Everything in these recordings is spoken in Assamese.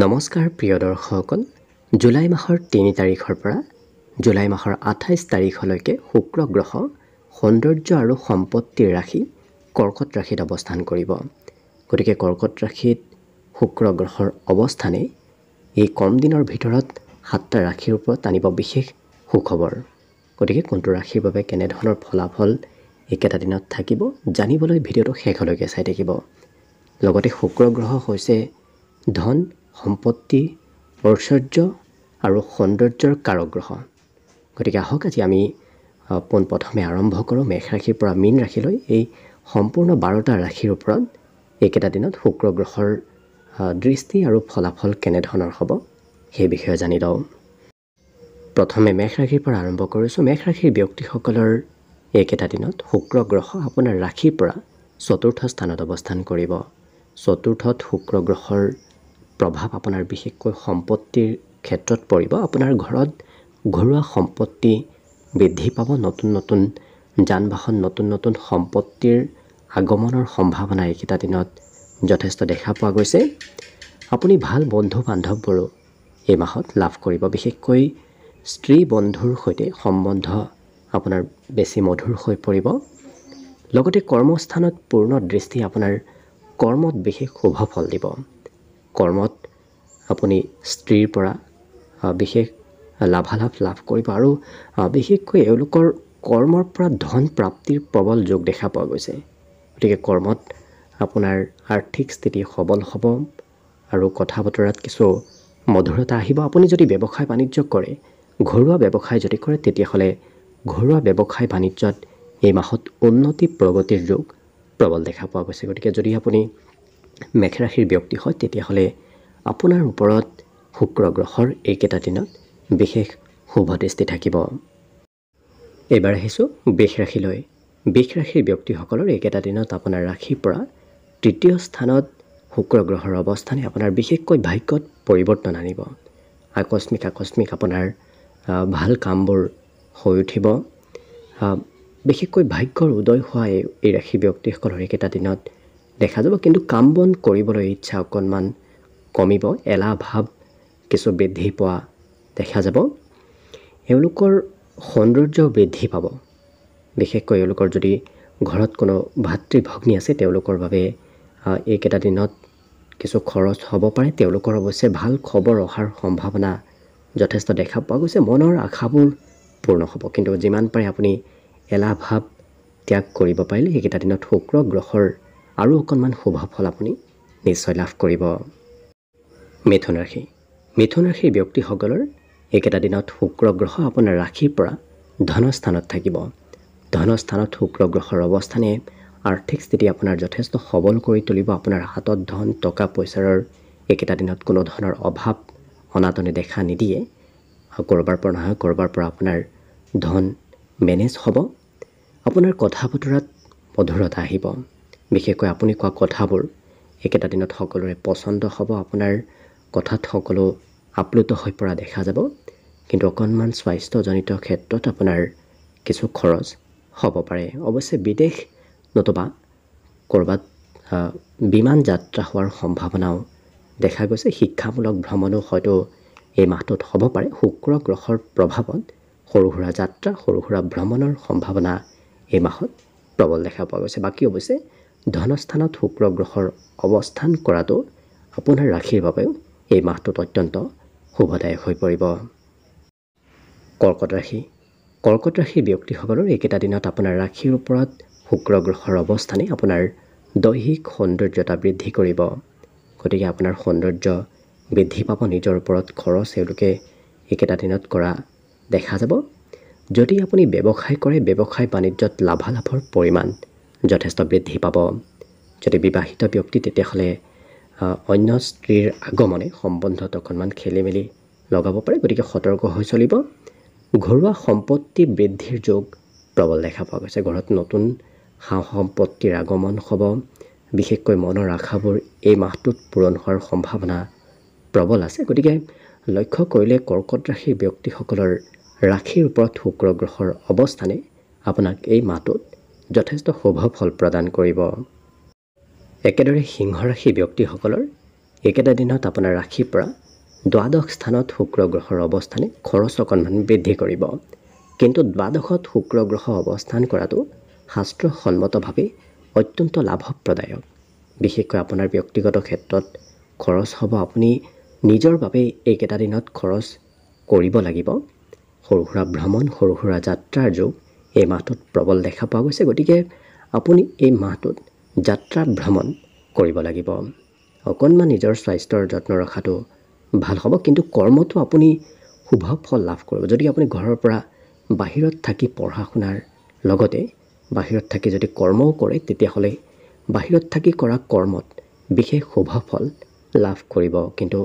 নমস্কাৰ প্ৰিয় দৰ্শকসকল জুলাই মাহৰ তিনি তাৰিখৰ পৰা জুলাই মাহৰ আঠাইছ তাৰিখলৈকে শুক্ৰ গ্ৰহ সৌন্দৰ্য আৰু সম্পত্তিৰ ৰাশি কৰ্কট ৰাশিত অৱস্থান কৰিব গতিকে কৰ্কট ৰাশিত শুক্ৰ গ্ৰহৰ অৱস্থানে এই কম দিনৰ ভিতৰত সাতটা ৰাশিৰ ওপৰত আনিব বিশেষ সুখবৰ গতিকে কোনটো ৰাশিৰ বাবে কেনেধৰণৰ ফলাফল এইকেইটা দিনত থাকিব জানিবলৈ ভিডিঅ'টো শেষলৈকে চাই থাকিব লগতে শুক্ৰ গ্ৰহ হৈছে ধন সম্পত্তি ঐশ্বৰ্য আৰু সৌন্দৰ্যৰ কাৰগ্ৰহ গতিকে আহক আজি আমি পোনপ্ৰথমে আৰম্ভ কৰোঁ মেষ ৰাশিৰ পৰা মীন ৰাশিলৈ এই সম্পূৰ্ণ বাৰটা ৰাশিৰ ওপৰত এইকেইটা দিনত শুক্ৰ গ্ৰহৰ দৃষ্টি আৰু ফলাফল কেনেধৰণৰ হ'ব সেই বিষয়ে জানি লওঁ প্ৰথমে মেষ ৰাশিৰ পৰা আৰম্ভ কৰিছোঁ মেষ ৰাশিৰ ব্যক্তিসকলৰ এইকেইটা দিনত শুক্ৰ গ্ৰহ আপোনাৰ ৰাশিৰ পৰা চতুৰ্থ স্থানত অৱস্থান কৰিব চতুৰ্থত শুক্ৰ গ্ৰহৰ প্ৰভাৱ আপোনাৰ বিশেষকৈ সম্পত্তিৰ ক্ষেত্ৰত পৰিব আপোনাৰ ঘৰত ঘৰুৱা সম্পত্তি বৃদ্ধি পাব নতুন নতুন যান বাহন নতুন নতুন সম্পত্তিৰ আগমনৰ সম্ভাৱনা এইকেইটা দিনত যথেষ্ট দেখা পোৱা গৈছে আপুনি ভাল বন্ধু বান্ধৱবোৰো এই মাহত লাভ কৰিব বিশেষকৈ স্ত্ৰী বন্ধুৰ সৈতে সম্বন্ধ আপোনাৰ বেছি মধুৰ হৈ পৰিব লগতে কৰ্মস্থানত পূৰ্ণ দৃষ্টি আপোনাৰ কৰ্মত বিশেষ শুভ ফল দিব কৰ্মত আপুনি স্ত্ৰীৰ পৰা বিশেষ লাভালাভ লাভ কৰিব আৰু বিশেষকৈ এওঁলোকৰ কৰ্মৰ পৰা ধন প্ৰাপ্তিৰ প্ৰবল যোগ দেখা পোৱা গৈছে গতিকে কৰ্মত আপোনাৰ আৰ্থিক স্থিতি সবল হ'ব আৰু কথা বতৰাত কিছু মধুৰতা আহিব আপুনি যদি ব্যৱসায় বাণিজ্য কৰে ঘৰুৱা ব্যৱসায় যদি কৰে তেতিয়াহ'লে ঘৰুৱা ব্যৱসায় বাণিজ্যত এই মাহত উন্নতি প্ৰগতিৰ যোগ প্ৰবল দেখা পোৱা গৈছে গতিকে যদি আপুনি মেঘৰাশিৰ ব্যক্তি হয় তেতিয়াহ'লে আপোনাৰ ওপৰত শুক্ৰ গ্ৰহৰ এইকেইটা দিনত বিশেষ শুভ দৃষ্টি থাকিব এইবাৰ আহিছোঁ বিষ ৰাশিলৈ বিষ ৰাশিৰ ব্যক্তিসকলৰ এইকেইটা দিনত আপোনাৰ ৰাশিৰ পৰা তৃতীয় স্থানত শুক্ৰ গ্ৰহৰ অৱস্থানে আপোনাৰ বিশেষকৈ ভাগ্যত পৰিৱৰ্তন আনিব আকস্মিক আকস্মিক আপোনাৰ ভাল কামবোৰ হৈ উঠিব বিশেষকৈ ভাগ্যৰ উদয় হোৱা এই এই ৰাশি ব্যক্তিসকলৰ এইকেইটা দিনত দেখা যাব কিন্তু কাম বন কৰিবলৈ ইচ্ছা অকণমান কমিব এলাহ ভাৱ কিছু বৃদ্ধি পোৱা দেখা যাব এওঁলোকৰ সৌন্দৰ্য বৃদ্ধি পাব বিশেষকৈ এওঁলোকৰ যদি ঘৰত কোনো ভাতৃ ভগ্নী আছে তেওঁলোকৰ বাবে এইকেইটা দিনত কিছু খৰচ হ'ব পাৰে তেওঁলোকৰ অৱশ্যে ভাল খবৰ অহাৰ সম্ভাৱনা যথেষ্ট দেখা পোৱা গৈছে মনৰ আশাবোৰ পূৰ্ণ হ'ব কিন্তু যিমান পাৰে আপুনি এলাহ ভাৱ ত্যাগ কৰিব পাৰিলে সেইকেইটা দিনত শুক্ৰ গ্ৰহৰ আৰু অকণমান শুভ ফল আপুনি নিশ্চয় লাভ কৰিব মিথুন ৰাশি মিথুন ৰাশিৰ ব্যক্তিসকলৰ এইকেইটা দিনত শুক্ৰ গ্ৰহ আপোনাৰ ৰাশিৰ পৰা ধনস্থানত থাকিব ধনস্থানত শুক্ৰ গ্ৰহৰ অৱস্থানে আৰ্থিক স্থিতি আপোনাৰ যথেষ্ট সবল কৰি তুলিব আপোনাৰ হাতত ধন টকা পইচাৰৰ এইকেইটা দিনত কোনো ধৰণৰ অভাৱ অনাটনে দেখা নিদিয়ে ক'ৰবাৰ পৰা নহয় ক'ৰবাৰ পৰা আপোনাৰ ধন মেনেজ হ'ব আপোনাৰ কথা বতৰাত মধুৰতা আহিব বিশেষকৈ আপুনি কোৱা কথাবোৰ এইকেইটা দিনত সকলোৰে পচন্দ হ'ব আপোনাৰ কথাত সকলো আপ্লুত হৈ পৰা দেখা যাব কিন্তু অকণমান স্বাস্থ্যজনিত ক্ষেত্ৰত আপোনাৰ কিছু খৰচ হ'ব পাৰে অৱশ্যে বিদেশ নতুবা ক'ৰবাত বিমান যাত্ৰা হোৱাৰ সম্ভাৱনাও দেখা গৈছে শিক্ষামূলক ভ্ৰমণো হয়তো এই মাহটোত হ'ব পাৰে শুক্ৰ গ্ৰহৰ প্ৰভাৱত সৰু সুৰা যাত্ৰা সৰু সুৰা ভ্ৰমণৰ সম্ভাৱনা এই মাহত প্ৰবল দেখা পোৱা গৈছে বাকী অৱশ্যে ধনস্থানত শুক্ৰ গ্ৰহৰ অৱস্থান কৰাটো আপোনাৰ ৰাশিৰ বাবেও এই মাহটোত অত্যন্ত শুভদায়ক হৈ পৰিব কৰ্কট ৰাশি কৰ্কট ৰাশিৰ ব্যক্তিসকলৰ এইকেইটা দিনত আপোনাৰ ৰাশিৰ ওপৰত শুক্ৰ গ্ৰহৰ অৱস্থানে আপোনাৰ দৈহিক সৌন্দৰ্যতা বৃদ্ধি কৰিব গতিকে আপোনাৰ সৌন্দৰ্য বৃদ্ধি পাব নিজৰ ওপৰত খৰচ এওঁলোকে এইকেইটা দিনত কৰা দেখা যাব যদি আপুনি ব্যৱসায় কৰে ব্যৱসায় বাণিজ্যত লাভালাভৰ পৰিমাণ যথেষ্ট বৃদ্ধি পাব যদি বিবাহিত ব্যক্তি তেতিয়াহ'লে অন্য স্ত্ৰীৰ আগমনে সম্বন্ধত অকণমান খেলি মেলি লগাব পাৰে গতিকে সতৰ্ক হৈ চলিব ঘৰুৱা সম্পত্তি বৃদ্ধিৰ যোগ প্ৰবল দেখা পোৱা গৈছে ঘৰত নতুন সা সম্পত্তিৰ আগমন হ'ব বিশেষকৈ মনৰ আশাবোৰ এই মাহটোত পূৰণ হোৱাৰ সম্ভাৱনা প্ৰবল আছে গতিকে লক্ষ্য কৰিলে কৰ্কট ৰাশিৰ ব্যক্তিসকলৰ ৰাশিৰ ওপৰত শুক্ৰ গ্ৰহৰ অৱস্থানে আপোনাক এই মাহটোত যথেষ্ট শুভ ফল প্ৰদান কৰিব একেদৰে সিংহ ৰাশি ব্যক্তিসকলৰ একেটা দিনত আপোনাৰ ৰাশিৰ পৰা দ্বাদশ স্থানত শুক্ৰ গ্ৰহৰ অৱস্থানে খৰচ অকণমান বৃদ্ধি কৰিব কিন্তু দ্বাদশত শুক্ৰ গ্ৰহ অৱস্থান কৰাটো শাস্ত্ৰসন্মতভাৱে অত্যন্ত লাভপ্ৰদায়ক বিশেষকৈ আপোনাৰ ব্যক্তিগত ক্ষেত্ৰত খৰচ হ'ব আপুনি নিজৰ বাবে এইকেইটা দিনত খৰচ কৰিব লাগিব সৰু সুৰা ভ্ৰমণ সৰু সুৰা যাত্ৰাৰ যোগ এই মাহটোত প্ৰবল দেখা পোৱা গৈছে গতিকে আপুনি এই মাহটোত যাত্ৰা ভ্ৰমণ কৰিব লাগিব অকণমান নিজৰ স্বাস্থ্যৰ যত্ন ৰখাটো ভাল হ'ব কিন্তু কৰ্মটো আপুনি শুভ ফল লাভ কৰিব যদি আপুনি ঘৰৰ পৰা বাহিৰত থাকি পঢ়া শুনাৰ লগতে বাহিৰত থাকি যদি কৰ্মও কৰে তেতিয়াহ'লে বাহিৰত থাকি কৰা কৰ্মত বিশেষ শুভ ফল লাভ কৰিব কিন্তু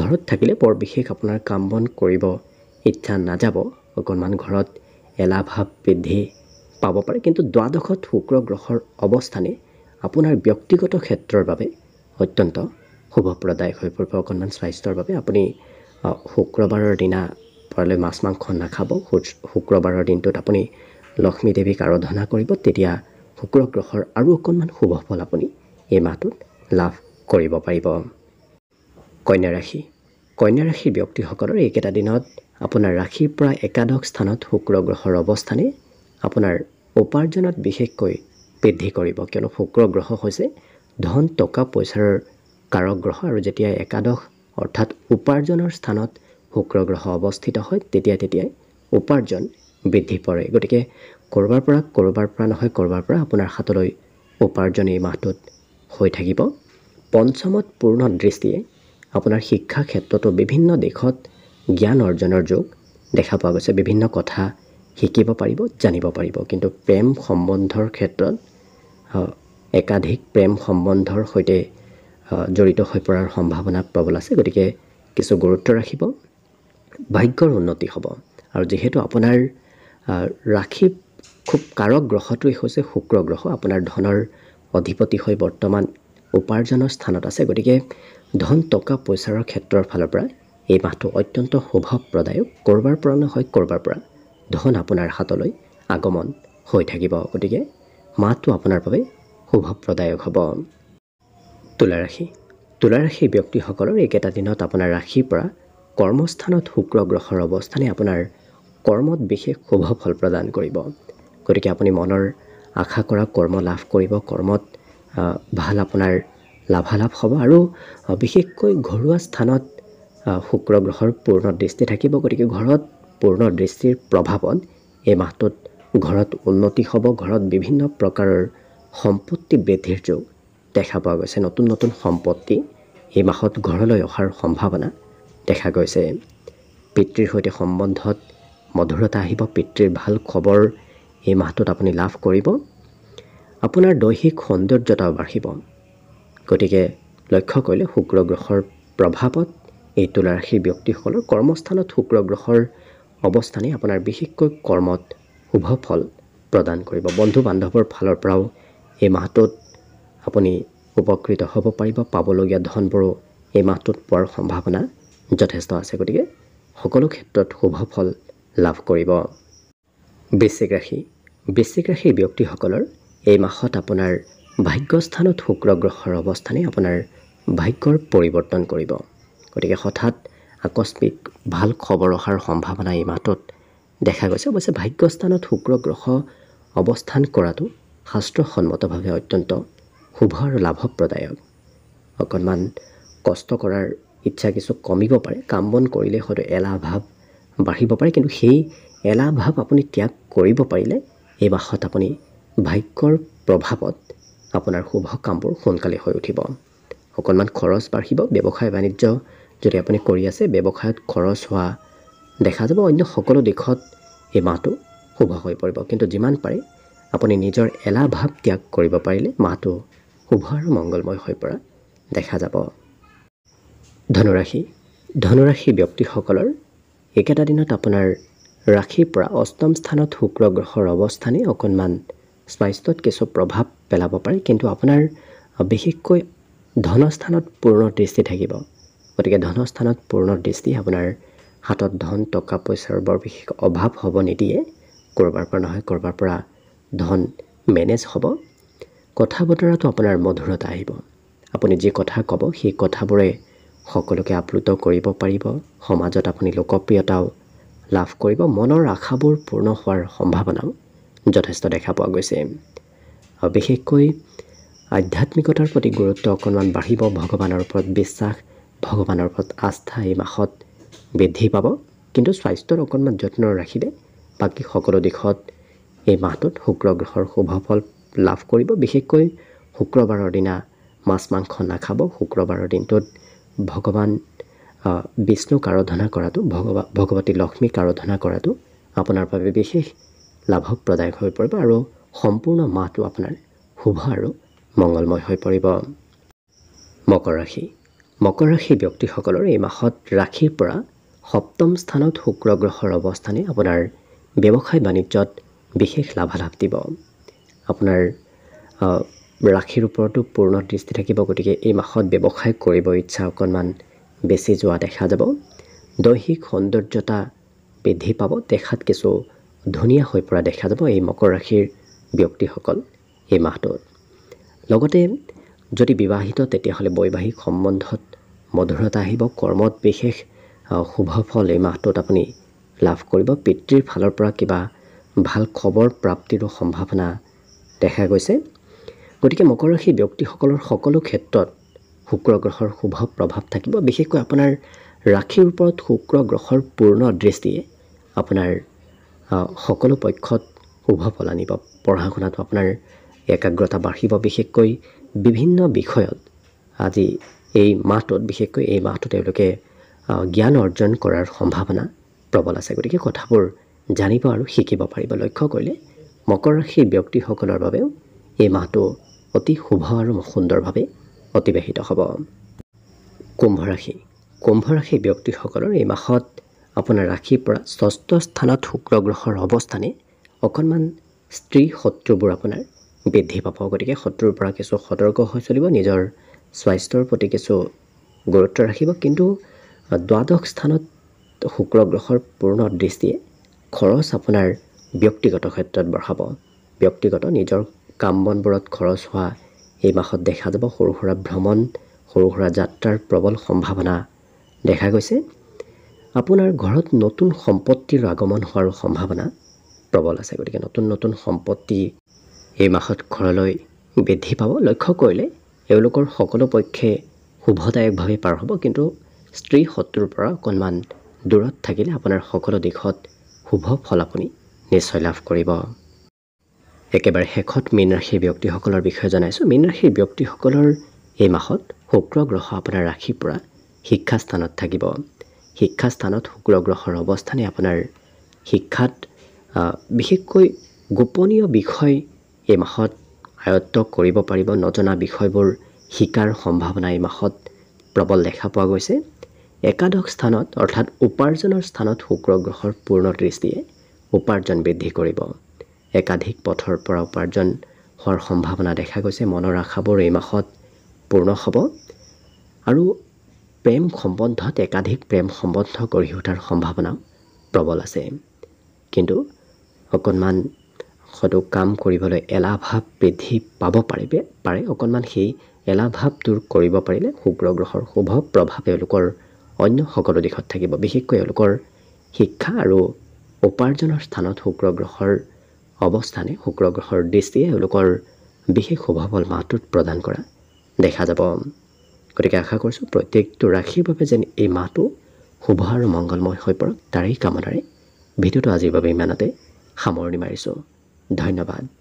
ঘৰত থাকিলে বৰ বিশেষ আপোনাৰ কাম বন কৰিব ইচ্ছা নাযাব অকণমান ঘৰত এলাভাৱ বৃদ্ধি পাব পাৰে কিন্তু দ্বাদশত শুক্ৰ গ্ৰহৰ অৱস্থানে আপোনাৰ ব্যক্তিগত ক্ষেত্ৰৰ বাবে অত্যন্ত শুভপ্ৰদায়ক হৈ পৰিব অকণমান স্বাস্থ্যৰ বাবে আপুনি শুক্ৰবাৰৰ দিনা পৰালৈ মাছ মাংস নাখাব শুক্ৰবাৰৰ দিনটোত আপুনি লক্ষ্মীদেৱীক আৰাধনা কৰিব তেতিয়া শুক্ৰ গ্ৰহৰ আৰু অকণমান শুভ ফল আপুনি এই মাহটোত লাভ কৰিব পাৰিব কন্যা ৰাশি কন্যা ৰাশিৰ ব্যক্তিসকলৰ এইকেইটা দিনত আপোনাৰ ৰাশিৰ পৰা একাদশ স্থানত শুক্ৰ গ্ৰহৰ অৱস্থানে আপোনাৰ উপাৰ্জনত বিশেষকৈ বৃদ্ধি কৰিব কিয়নো শুক্ৰ গ্ৰহ হৈছে ধন টকা পইচাৰ কাৰক গ্ৰহ আৰু যেতিয়া একাদশ অৰ্থাৎ উপাৰ্জনৰ স্থানত শুক্ৰ গ্ৰহ অৱস্থিত হয় তেতিয়া তেতিয়াই উপাৰ্জন বৃদ্ধি পৰে গতিকে ক'ৰবাৰ পৰা ক'ৰবাৰ পৰা নহয় ক'ৰবাৰ পৰা আপোনাৰ হাতলৈ উপাৰ্জন এই মাহটোত হৈ থাকিব পঞ্চমত পূৰ্ণ দৃষ্টিয়ে আপোনাৰ শিক্ষা ক্ষেত্ৰতো বিভিন্ন দিশত জ্ঞান অৰ্জনৰ যুগ দেখা পোৱা গৈছে বিভিন্ন কথা শিকিব পাৰিব জানিব পাৰিব কিন্তু প্ৰেম সম্বন্ধৰ ক্ষেত্ৰত একাধিক প্ৰেম সম্বন্ধৰ সৈতে জড়িত হৈ পৰাৰ সম্ভাৱনা প্ৰবল আছে গতিকে কিছু গুৰুত্ব ৰাখিব ভাগ্যৰ উন্নতি হ'ব আৰু যিহেতু আপোনাৰ ৰাশি খুব কাৰক গ্ৰহটোৱেই হৈছে শুক্ৰ গ্ৰহ আপোনাৰ ধনৰ অধিপতি হৈ বৰ্তমান উপাৰ্জনৰ স্থানত আছে গতিকে ধন টকা পইচাৰ ক্ষেত্ৰৰ ফালৰ পৰা এই মাহটো অত্যন্ত শুভ প্ৰদায়ক ক'ৰবাৰ পৰা নহয় ক'ৰবাৰ পৰা ধন আপোনাৰ হাতলৈ আগমন হৈ থাকিব গতিকে মাহটো আপোনাৰ বাবে শুভ প্ৰদায়ক হ'ব তুলা ৰাশি তুলা ৰাশি ব্যক্তিসকলৰ এইকেইটা দিনত আপোনাৰ ৰাশিৰ পৰা কৰ্মস্থানত শুক্ৰ গ্ৰহৰ অৱস্থানে আপোনাৰ কৰ্মত বিশেষ শুভ ফল প্ৰদান কৰিব গতিকে আপুনি মনৰ আশা কৰা কৰ্ম লাভ কৰিব কৰ্মত ভাল আপোনাৰ লাভালাভ হ'ব আৰু বিশেষকৈ ঘৰুৱা স্থানত শুক্ৰ গ্ৰহৰ পূৰ্ণ দৃষ্টি থাকিব গতিকে ঘৰত পূৰ্ণ দৃষ্টিৰ প্ৰভাৱত এই মাহটোত ঘৰত উন্নতি হ'ব ঘৰত বিভিন্ন প্ৰকাৰৰ সম্পত্তি বৃদ্ধিৰ যোগ দেখা পোৱা গৈছে নতুন নতুন সম্পত্তি এই মাহত ঘৰলৈ অহাৰ সম্ভাৱনা দেখা গৈছে পিতৃৰ সৈতে সম্বন্ধত মধুৰতা আহিব পিতৃৰ ভাল খবৰ এই মাহটোত আপুনি লাভ কৰিব আপোনাৰ দৈহিক সৌন্দৰ্যতাও বাঢ়িব গতিকে লক্ষ্য কৰিলে শুক্ৰ গ্ৰহৰ প্ৰভাৱত এই তুলাৰাশিৰ ব্যক্তিসকলৰ কৰ্মস্থানত শুক্ৰ গ্ৰহৰ অৱস্থানে আপোনাৰ বিশেষকৈ কৰ্মত শুভ ফল প্ৰদান কৰিব বন্ধু বান্ধৱৰ ফালৰ পৰাও এই মাহটোত আপুনি উপকৃত হ'ব পাৰিব পাবলগীয়া ধনবোৰো এই মাহটোত পোৱাৰ সম্ভাৱনা যথেষ্ট আছে গতিকে সকলো ক্ষেত্ৰত শুভ ফল লাভ কৰিব বৃশ্চিক ৰাশি বৃশ্চিক ৰাশিৰ ব্যক্তিসকলৰ এই মাহত আপোনাৰ ভাগ্যস্থানত শুক্ৰ গ্ৰহৰ অৱস্থানে আপোনাৰ ভাগ্যৰ পৰিৱৰ্তন কৰিব গতিকে হঠাৎ আকস্মিক ভাল খবৰ অহাৰ সম্ভাৱনা এই মাতত দেখা গৈছে অৱশ্যে ভাগ্যস্থানত শুক্ৰ গ্ৰহ অৱস্থান কৰাটো শাস্ত্ৰসন্মতভাৱে অত্যন্ত শুভ আৰু লাভপ্ৰদায়ক অকণমান কষ্ট কৰাৰ ইচ্ছা কিছু কমিব পাৰে কাম বন কৰিলে হয়তো এলাহ ভাৱ বাঢ়িব পাৰে কিন্তু সেই এলাহ ভাৱ আপুনি ত্যাগ কৰিব পাৰিলে এই মাহত আপুনি ভাগ্যৰ প্ৰভাৱত আপোনাৰ শুভ কামবোৰ সোনকালে হৈ উঠিব অকণমান খৰচ বাঢ়িব ব্যৱসায় বাণিজ্য যদি আপুনি কৰি আছে ব্যৱসায়ত খৰচ হোৱা দেখা যাব অন্য সকলো দিশত এই মাহটো শুভ হৈ পৰিব কিন্তু যিমান পাৰে আপুনি নিজৰ এলাহ ভাৱ ত্যাগ কৰিব পাৰিলে মাহটো শুভ আৰু মংগলময় হৈ পৰা দেখা যাব ধনুৰাশি ধনুৰাশি ব্যক্তিসকলৰ একেটা দিনত আপোনাৰ ৰাশিৰ পৰা অষ্টম স্থানত শুক্ৰ গ্ৰহৰ অৱস্থানে অকণমান স্বাস্থ্যত কিছু প্ৰভাৱ পেলাব পাৰে কিন্তু আপোনাৰ বিশেষকৈ ধনস্থানত পূৰ্ণ দৃষ্টি থাকিব গতিকে ধনস্থানত পূৰ্ণ দৃষ্টি আপোনাৰ হাতত ধন টকা পইচাৰ বৰ বিশেষ অভাৱ হ'ব নিদিয়ে ক'ৰবাৰ পৰা নহয় ক'ৰবাৰ পৰা ধন মেনেজ হ'ব কথা বতৰাটো আপোনাৰ মধুৰতা আহিব আপুনি যি কথা ক'ব সেই কথাবোৰে সকলোকে আপ্লুত কৰিব পাৰিব সমাজত আপুনি লোকপ্ৰিয়তাও লাভ কৰিব মনৰ আশাবোৰ পূৰ্ণ হোৱাৰ সম্ভাৱনাও যথেষ্ট দেখা পোৱা গৈছে বিশেষকৈ আধ্যাত্মিকতাৰ প্ৰতি গুৰুত্ব অকণমান বাঢ়িব ভগৱানৰ ওপৰত বিশ্বাস ভগৱানৰ ওপৰত আস্থা এই মাহত বৃদ্ধি পাব কিন্তু স্বাস্থ্যৰ অকণমান যত্ন ৰাখিলে বাকী সকলো দিশত এই মাহটোত শুক্ৰ গ্ৰহৰ শুভ লাভ কৰিব বিশেষকৈ শুক্ৰবাৰৰ দিনা মাছ মাংস নাখাব শুক্ৰবাৰৰ দিনটোত ভগৱান বিষ্ণুক আৰাধনা কৰাটো ভগৱা ভগৱতী লক্ষ্মীক আৰাধনা কৰাটো আপোনাৰ বাবে বিশেষ লাভপ্ৰদায়ক হৈ পৰিব আৰু সম্পূৰ্ণ মাহটো আপোনাৰ শুভ আৰু মংগলময় হৈ পৰিব মকৰ ৰাশি মকৰ ৰাশি ব্যক্তিসকলৰ এই মাহত ৰাশিৰ পৰা সপ্তম স্থানত শুক্ৰ গ্ৰহৰ অৱস্থানে আপোনাৰ ব্যৱসায় বাণিজ্যত বিশেষ লাভালাভ দিব আপোনাৰ ৰাশিৰ ওপৰতো পূৰ্ণ দৃষ্টি থাকিব গতিকে এই মাহত ব্যৱসায় কৰিব ইচ্ছা অকণমান বেছি যোৱা দেখা যাব দৈহিক সৌন্দৰ্যতা বৃদ্ধি পাব দেখাত কিছু ধুনীয়া হৈ পৰা দেখা যাব এই মকৰ ৰাশিৰ ব্যক্তিসকল এই মাহটোত লগতে যদি বিবাহিত তেতিয়াহ'লে বৈবাহিক সম্বন্ধত মধুৰতা আহিব কৰ্মত বিশেষ শুভ ফল এই মাহটোত আপুনি লাভ কৰিব পিতৃৰ ফালৰ পৰা কিবা ভাল খবৰ প্ৰাপ্তিৰো সম্ভাৱনা দেখা গৈছে গতিকে মকৰ ৰাশি ব্যক্তিসকলৰ সকলো ক্ষেত্ৰত শুক্ৰ গ্ৰহৰ শুভ প্ৰভাৱ থাকিব বিশেষকৈ আপোনাৰ ৰাশিৰ ওপৰত শুক্ৰ গ্ৰহৰ পূৰ্ণ দৃষ্টিয়ে আপোনাৰ সকলো পক্ষত শুভ ফল আনিব পঢ়া শুনাটো আপোনাৰ একাগ্ৰতা বাঢ়িব বিশেষকৈ বিভিন্ন বিষয়ত আজি এই মাহটোত বিশেষকৈ এই মাহটো তেওঁলোকে জ্ঞান অৰ্জন কৰাৰ সম্ভাৱনা প্ৰবল আছে গতিকে কথাবোৰ জানিব আৰু শিকিব পাৰিব লক্ষ্য কৰিলে মকৰ ৰাশিৰ ব্যক্তিসকলৰ বাবেও এই মাহটো অতি শুভ আৰু সুন্দৰভাৱে অতিবাহিত হ'ব কুম্ভ ৰাশি কুম্ভ ৰাশি ব্যক্তিসকলৰ এই মাহত আপোনাৰ ৰাশিৰ পৰা ষষ্ঠ স্থানত শুক্ৰগ্ৰহৰ অৱস্থানে অকণমান স্ত্ৰী শত্ৰুবোৰ আপোনাৰ বৃদ্ধি পাব গতিকে শত্ৰুৰ পৰা কিছু সতৰ্ক হৈ চলিব নিজৰ স্বাস্থ্যৰ প্ৰতি কিছু গুৰুত্ব ৰাখিব কিন্তু দ্বাদশ স্থানত শুক্ৰ গ্ৰহৰ পূৰ্ণ দৃষ্টিয়ে খৰচ আপোনাৰ ব্যক্তিগত ক্ষেত্ৰত বঢ়াব ব্যক্তিগত নিজৰ কাম বনবোৰত খৰচ হোৱা এই মাহত দেখা যাব সৰু সুৰা ভ্ৰমণ সৰু সুৰা যাত্ৰাৰ প্ৰবল সম্ভাৱনা দেখা গৈছে আপোনাৰ ঘৰত নতুন সম্পত্তিৰ আগমন হোৱাৰো সম্ভাৱনা প্ৰবল আছে গতিকে নতুন নতুন সম্পত্তি এই মাহত ঘৰলৈ বৃদ্ধি পাব লক্ষ্য কৰিলে এওঁলোকৰ সকলো পক্ষে শুভদায়কভাৱে পাৰ হ'ব কিন্তু স্ত্ৰী শত্ৰুৰ পৰা অকণমান দূৰত থাকিলে আপোনাৰ সকলো দিশত শুভ ফল আপুনি নিশ্চয় লাভ কৰিব একেবাৰে শেষত মীনৰাশিৰ ব্যক্তিসকলৰ বিষয়ে জনাইছোঁ মীনৰাশিৰ ব্যক্তিসকলৰ এই মাহত শুক্ৰ গ্ৰহ আপোনাৰ ৰাশিৰ পৰা শিক্ষাস্থানত থাকিব শিক্ষাস্থানত শুক্ৰ গ্ৰহৰ অৱস্থানে আপোনাৰ শিক্ষাত বিশেষকৈ গোপনীয় বিষয় এই মাহত আয়ত্ব কৰিব পাৰিব নজনা বিষয়বোৰ শিকাৰ সম্ভাৱনা এই মাহত প্ৰবল দেখা পোৱা গৈছে একাদশ স্থানত অৰ্থাৎ উপাৰ্জনৰ স্থানত শুক্ৰ গ্ৰহৰ পূৰ্ণ দৃষ্টিয়ে উপাৰ্জন বৃদ্ধি কৰিব একাধিক পথৰ পৰা উপাৰ্জন হোৱাৰ সম্ভাৱনা দেখা গৈছে মনৰ আশাবোৰ এই মাহত পূৰ্ণ হ'ব আৰু প্ৰেম সম্বন্ধত একাধিক প্ৰেম সম্বন্ধ গঢ়ি উঠাৰ সম্ভাৱনাও প্ৰবল আছে কিন্তু অকণমান কাম কৰিবলৈ এলাহ ভাৱ বৃদ্ধি পাব পাৰিব পাৰে অকণমান সেই এলাহ ভাৱ দূৰ কৰিব পাৰিলে শুক্ৰ গ্ৰহৰ শুভ প্ৰভাৱ এওঁলোকৰ অন্য সকলো দিশত থাকিব বিশেষকৈ এওঁলোকৰ শিক্ষা আৰু উপাৰ্জনৰ স্থানত শুক্ৰ গ্ৰহৰ অৱস্থানে শুক্ৰ গ্ৰহৰ দৃষ্টিয়ে এওঁলোকৰ বিশেষ শুভ মাহটোত প্ৰদান কৰা দেখা যাব গতিকে আশা কৰিছোঁ প্ৰত্যেকটো ৰাশিৰ বাবে যেন এই মাহটো শুভ আৰু মংগলময় হৈ পৰক তাৰেই কামনাৰে ভিডিঅ'টো আজিৰ বাবে ইমানতে সামৰণি মাৰিছোঁ ধন্যবাদ